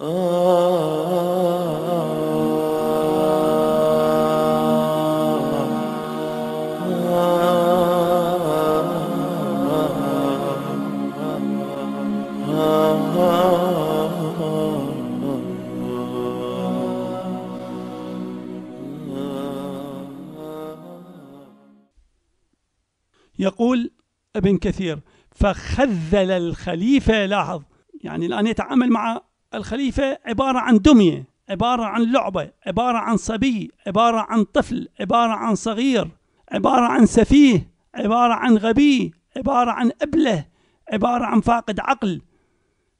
يقول ابن كثير فخذل الخليفة لاحظ يعني الآن يتعامل مع الخليفة عبارة عن دمية عبارة عن لعبة عبارة عن صبي عبارة عن طفل عبارة عن صغير عبارة عن سفيه عبارة عن غبي عبارة عن أبله عبارة عن فاقد عقل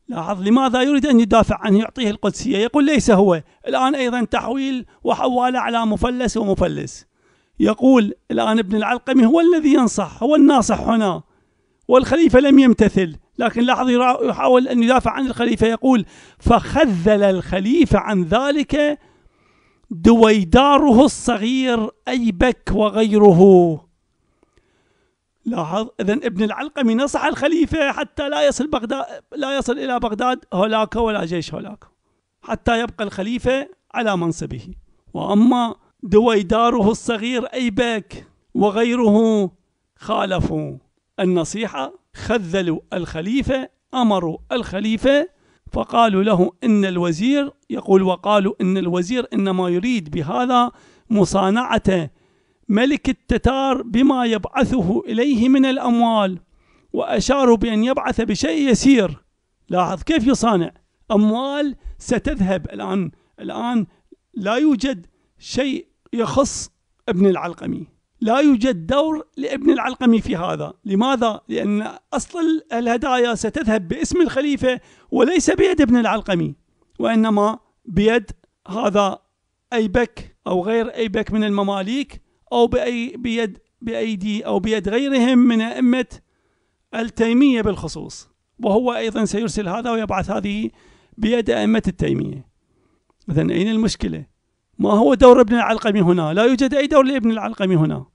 لاحظ لماذا يريد أن يدافع عنه يعطيه القدسية يقول ليس هو الآن أيضا تحويل وحواله على مفلس ومفلس يقول الآن ابن العلقمي هو الذي ينصح هو الناصح هنا والخليفة لم يمتثل لكن لاحظ يحاول أن يدافع عن الخليفة يقول فخذل الخليفة عن ذلك دويداره الصغير أيبك وغيره لاحظ اذا ابن العلقمي نصح الخليفه حتى لا يصل بغداد لا يصل الى بغداد هولاك ولا جيش هولاك حتى يبقى الخليفه على منصبه واما دويداره الصغير ايبك وغيره خالفوا النصيحه خذلوا الخليفة أمروا الخليفة فقالوا له إن الوزير يقول وقالوا إن الوزير إنما يريد بهذا مصانعة ملك التتار بما يبعثه إليه من الأموال وأشاروا بأن يبعث بشيء يسير لاحظ كيف يصانع أموال ستذهب الآن الآن لا يوجد شيء يخص ابن العلقمي لا يوجد دور لابن العلقمي في هذا لماذا؟ لأن أصل الهدايا ستذهب باسم الخليفة وليس بيد ابن العلقمي وإنما بيد هذا أيبك أو غير أيبك من المماليك أو بأي بيد بأيدي أو بيد غيرهم من أئمة التيمية بالخصوص وهو أيضا سيرسل هذا ويبعث هذه بيد أئمة التيمية إذا أين المشكلة؟ ما هو دور ابن العلقمي هنا لا يوجد أي دور لابن العلقمي هنا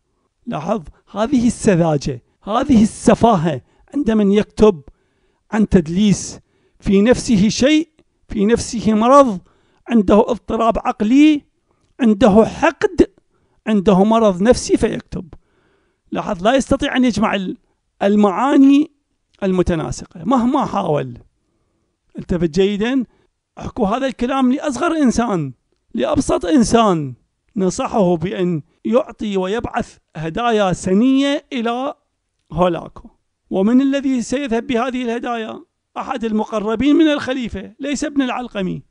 لاحظ هذه السذاجة هذه السفاهة عند من يكتب عن تدليس في نفسه شيء في نفسه مرض عنده اضطراب عقلي عنده حقد عنده مرض نفسي فيكتب لاحظ لا يستطيع أن يجمع المعاني المتناسقة مهما حاول التفت جيدا أحكوا هذا الكلام لأصغر إنسان لأبسط إنسان نصحه بأن يعطي ويبعث هدايا سنية إلى هولاكو ومن الذي سيذهب بهذه الهدايا أحد المقربين من الخليفة ليس ابن العلقمي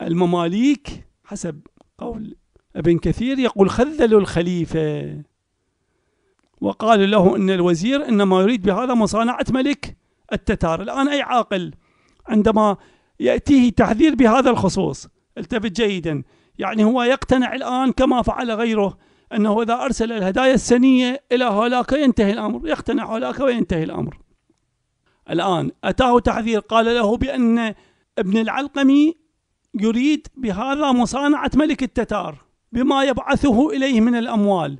والمماليك حسب قول ابن كثير يقول خذلوا الخليفة وقالوا له أن الوزير إنما يريد بهذا مصانعة ملك التتار الآن أي عاقل عندما يأتيه تحذير بهذا الخصوص التفت جيدا يعني هو يقتنع الآن كما فعل غيره أنه إذا أرسل الهدايا السنية إلى هولاك ينتهي الأمر يقتنع هولاك وينتهي الأمر الآن أتاه تحذير قال له بأن ابن العلقمي يريد بهذا مصانعة ملك التتار بما يبعثه إليه من الأموال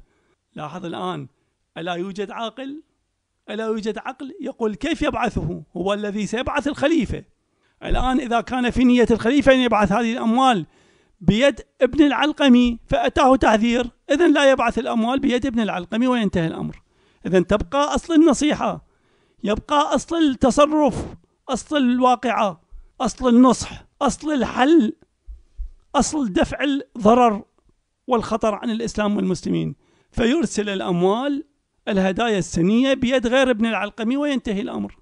لاحظ الآن ألا يوجد عاقل؟ ألا يوجد عقل؟ يقول كيف يبعثه؟ هو الذي سيبعث الخليفة الآن إذا كان في نية الخليفة أن يبعث هذه الأموال بيد ابن العلقمي فأتاه تعذير إذا لا يبعث الأموال بيد ابن العلقمي وينتهي الأمر إذا تبقى أصل النصيحة يبقى أصل التصرف أصل الواقعة أصل النصح أصل الحل أصل دفع الضرر والخطر عن الإسلام والمسلمين فيرسل الأموال الهدايا السنية بيد غير ابن العلقمي وينتهي الأمر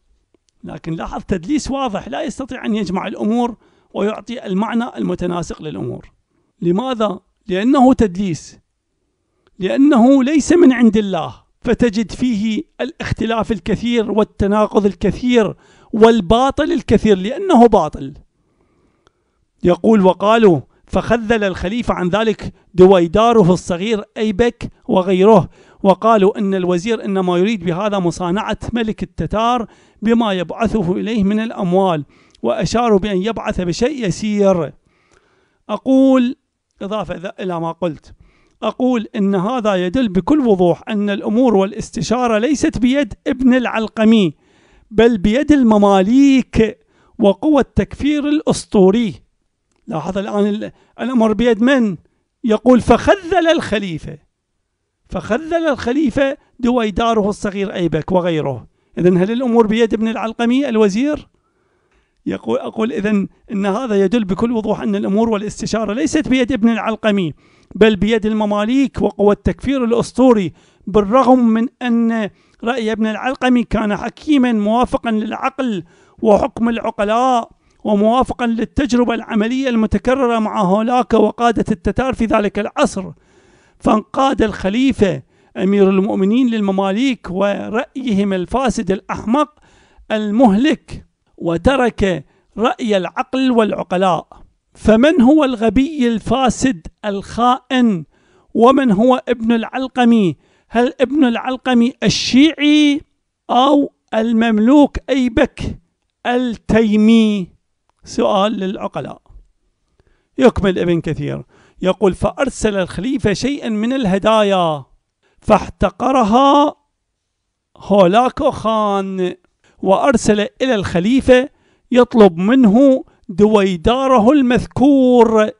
لكن لاحظ تدليس واضح لا يستطيع أن يجمع الأمور ويعطي المعنى المتناسق للأمور لماذا؟ لأنه تدليس لأنه ليس من عند الله فتجد فيه الاختلاف الكثير والتناقض الكثير والباطل الكثير لأنه باطل يقول وقالوا فخذل الخليفة عن ذلك دويداره الصغير أيبك وغيره وقالوا أن الوزير إنما يريد بهذا مصانعة ملك التتار بما يبعثه إليه من الأموال وأشاروا بأن يبعث بشيء يسير أقول إضافة إلى ما قلت أقول إن هذا يدل بكل وضوح أن الأمور والاستشارة ليست بيد ابن العلقمي بل بيد المماليك وقوى التكفير الأسطوري لاحظ الآن الأمر بيد من؟ يقول فخذل الخليفة فخلل الخليفة دويداره الصغير أيبك وغيره إذا هل الأمور بيد ابن العلقمي الوزير؟ يقول أقول إذا أن هذا يدل بكل وضوح أن الأمور والاستشارة ليست بيد ابن العلقمي بل بيد المماليك وقوى التكفير الأسطوري بالرغم من أن رأي ابن العلقمي كان حكيما موافقا للعقل وحكم العقلاء وموافقا للتجربة العملية المتكررة مع هولاكا وقادة التتار في ذلك العصر فانقاد الخليفة أمير المؤمنين للمماليك ورأيهم الفاسد الأحمق المهلك وترك رأي العقل والعقلاء فمن هو الغبي الفاسد الخائن ومن هو ابن العلقمي هل ابن العلقمي الشيعي أو المملوك أيبك التيمي سؤال للعقلاء يكمل ابن كثير يقول فأرسل الخليفة شيئا من الهدايا فاحتقرها هولاكو خان وأرسل إلى الخليفة يطلب منه دويداره المذكور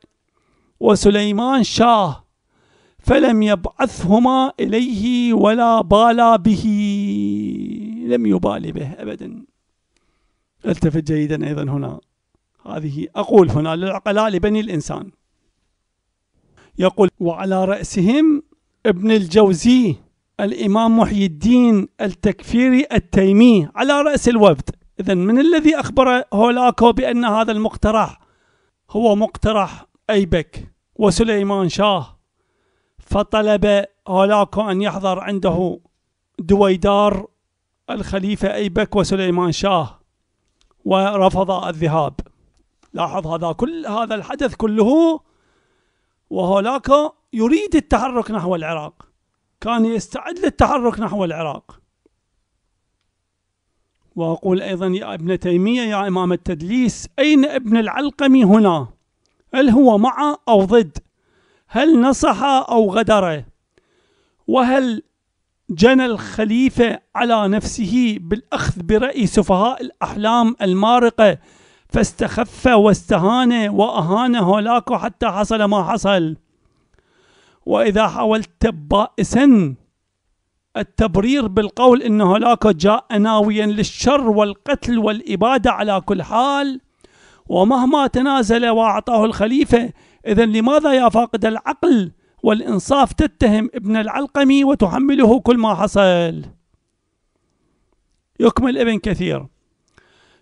وسليمان شاه فلم يبعثهما إليه ولا بالى به لم يبال به أبدا التفت جيدا أيضا هنا هذه أقول هنا للعقلاء لبني الإنسان يقول وعلى رأسهم ابن الجوزي الإمام محي الدين التكفيري التيمي على رأس الوفد إذا من الذي أخبر هولاكو بأن هذا المقترح هو مقترح أيبك وسليمان شاه فطلب هولاكو أن يحضر عنده دويدار الخليفة أيبك وسليمان شاه ورفض الذهاب لاحظ هذا كل هذا الحدث كله وهولاكا يريد التحرك نحو العراق كان يستعد للتحرك نحو العراق وأقول أيضا يا ابن تيمية يا إمام التدليس أين ابن العلقمي هنا هل هو مع أو ضد هل نصح أو غدر وهل جنى الخليفة على نفسه بالأخذ برأي سفهاء الأحلام المارقة فاستخف واستهان وأهان هولاك حتى حصل ما حصل وإذا حاولت بائسا التبرير بالقول أن هولاك جاء ناويا للشر والقتل والإبادة على كل حال ومهما تنازل وأعطاه الخليفة إذا لماذا يا فاقد العقل والإنصاف تتهم ابن العلقمي وتحمله كل ما حصل يكمل ابن كثير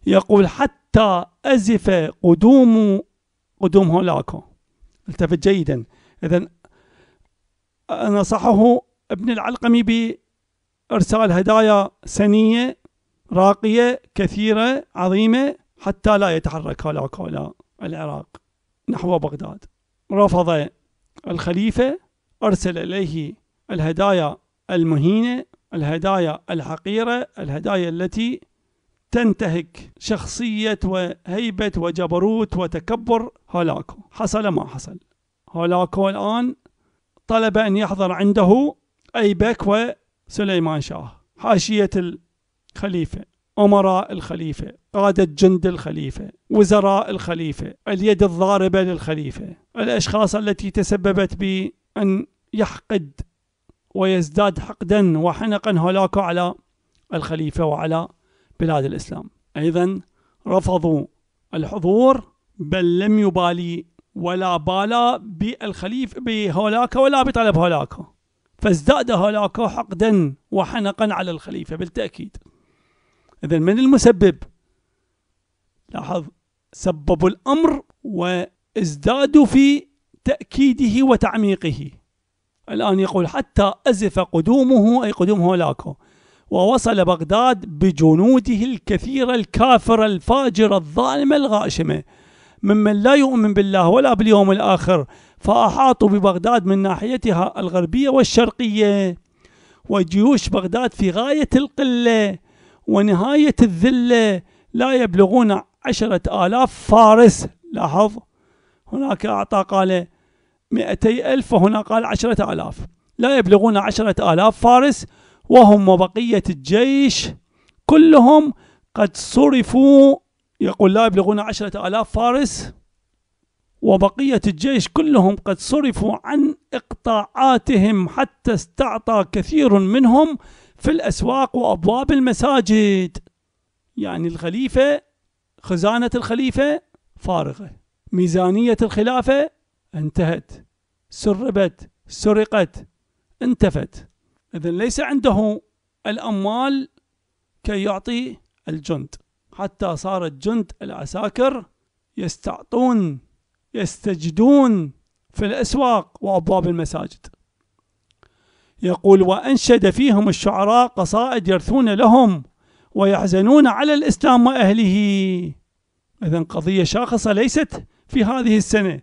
يقول حتى حتى أزف قدوم قدوم هولاكو التفت جيدا إذا نصحه ابن العلقمي بإرسال هدايا سنية راقية كثيرة عظيمة حتى لا يتحرك هولاكو إلى العراق نحو بغداد رفض الخليفة أرسل إليه الهدايا المهينة الهدايا الحقيرة الهدايا التي تنتهك شخصية وهيبة وجبروت وتكبر هولاكو حصل ما حصل هولاكو الآن طلب أن يحضر عنده أيبك وسليمان شاه حاشية الخليفة أمراء الخليفة قادة جند الخليفة وزراء الخليفة اليد الضاربة للخليفة الأشخاص التي تسببت بأن يحقد ويزداد حقدا وحنقا هولاكو على الخليفة وعلى بلاد الإسلام أيضا رفضوا الحضور بل لم يبالي ولا بالا بالخليف بهولاكا ولا بطلب هولاكا فازداد هولاكا حقدا وحنقا على الخليفه بالتاكيد اذا من المسبب لاحظ سببوا الامر وازدادوا في تاكيده وتعميقه الان يقول حتى ازف قدومه اي قدوم هولاكو ووصل بغداد بجنوده الكثيرة الكافرة الفاجرة الظالمة الغاشمة ممن لا يؤمن بالله ولا باليوم الآخر فأحاطوا ببغداد من ناحيتها الغربية والشرقية وجيوش بغداد في غاية القلة ونهاية الذلة لا يبلغون عشرة آلاف فارس لاحظ هناك أعطى قال مئتي ألف وهنا قال عشرة آلاف لا يبلغون عشرة آلاف فارس وهم وبقية الجيش كلهم قد صرفوا يقول لا يبلغون عشرة آلاف فارس وبقية الجيش كلهم قد صرفوا عن إقطاعاتهم حتى استعطى كثير منهم في الأسواق وأبواب المساجد يعني الخليفة خزانة الخليفة فارغة ميزانية الخلافة انتهت سربت سرقت انتفت إذا ليس عنده الأموال كي يعطي الجند حتى صار الجند العساكر يستعطون يستجدون في الأسواق وأبواب المساجد يقول وأنشد فيهم الشعراء قصائد يرثون لهم ويحزنون على الإسلام وأهله إذا قضية شاخصة ليست في هذه السنة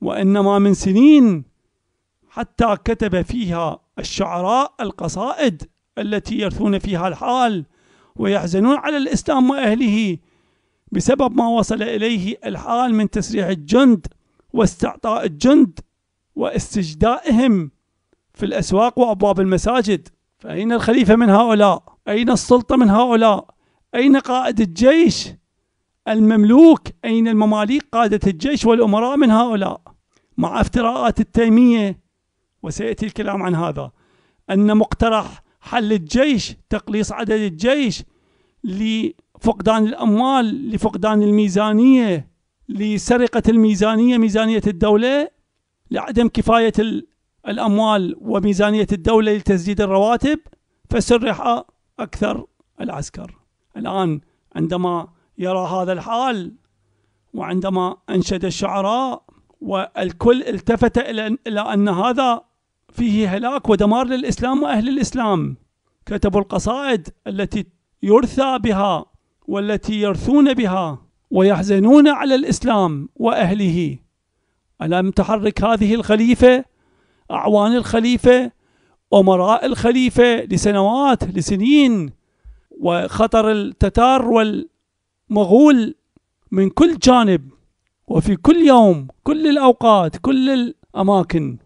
وإنما من سنين حتى كتب فيها الشعراء القصائد التي يرثون فيها الحال ويحزنون على الإسلام وأهله بسبب ما وصل إليه الحال من تسريح الجند واستعطاء الجند واستجدائهم في الأسواق وأبواب المساجد فأين الخليفة من هؤلاء؟ أين السلطة من هؤلاء؟ أين قائد الجيش؟ المملوك أين المماليك قادة الجيش والأمراء من هؤلاء؟ مع افتراءات التيمية وسيأتي الكلام عن هذا أن مقترح حل الجيش تقليص عدد الجيش لفقدان الأموال لفقدان الميزانية لسرقة الميزانية ميزانية الدولة لعدم كفاية الأموال وميزانية الدولة لتسديد الرواتب فسرح أكثر العسكر الآن عندما يرى هذا الحال وعندما أنشد الشعراء والكل التفت إلى أن هذا فيه هلاك ودمار للإسلام وأهل الإسلام كتبوا القصائد التي يرثى بها والتي يرثون بها ويحزنون على الإسلام وأهله ألم تحرك هذه الخليفة أعوان الخليفة أمراء الخليفة لسنوات لسنين وخطر التتار والمغول من كل جانب وفي كل يوم كل الأوقات كل الأماكن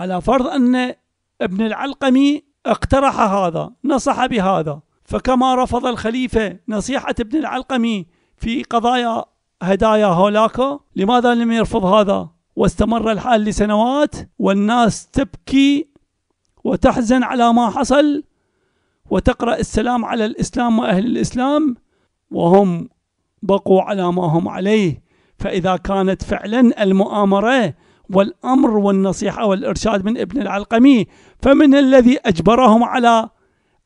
على فرض أن ابن العلقمي اقترح هذا نصح بهذا فكما رفض الخليفة نصيحة ابن العلقمي في قضايا هدايا هولاكو لماذا لم يرفض هذا واستمر الحال لسنوات والناس تبكي وتحزن على ما حصل وتقرأ السلام على الإسلام وأهل الإسلام وهم بقوا على ما هم عليه فإذا كانت فعلا المؤامرة والأمر والنصيحة والإرشاد من ابن العلقمي فمن الذي أجبرهم على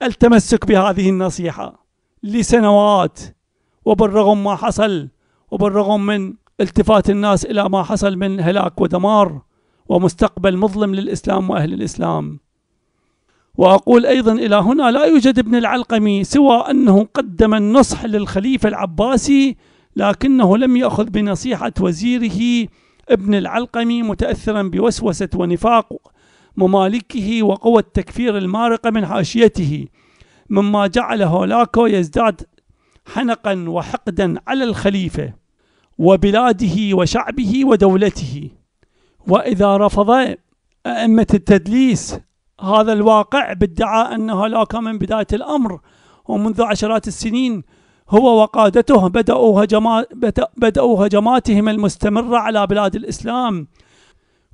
التمسك بهذه النصيحة لسنوات وبالرغم ما حصل وبالرغم من التفات الناس إلى ما حصل من هلاك ودمار ومستقبل مظلم للإسلام وأهل الإسلام وأقول أيضا إلى هنا لا يوجد ابن العلقمي سوى أنه قدم النصح للخليفة العباسي لكنه لم يأخذ بنصيحة وزيره ابن العلقمي متأثرا بوسوسة ونفاق ممالكه وقوى التكفير المارقة من حاشيته مما جعل هولاكو يزداد حنقا وحقدا على الخليفة وبلاده وشعبه ودولته وإذا رفض أئمة التدليس هذا الواقع بادعاء أن هولاكو من بداية الأمر ومنذ عشرات السنين هو وقادته بدأوا, هجمات بدأوا هجماتهم المستمرة على بلاد الإسلام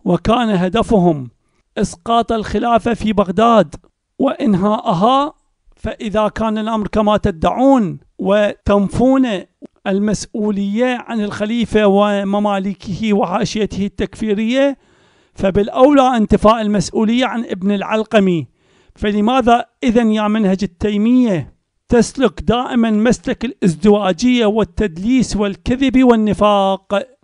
وكان هدفهم إسقاط الخلافة في بغداد وإنهاءها فإذا كان الأمر كما تدعون وتنفون المسؤولية عن الخليفة ومماليكه وحاشيته التكفيرية فبالأولى انتفاء المسؤولية عن ابن العلقمي فلماذا إذا يا منهج التيمية تسلك دائما مسلك الازدواجية والتدليس والكذب والنفاق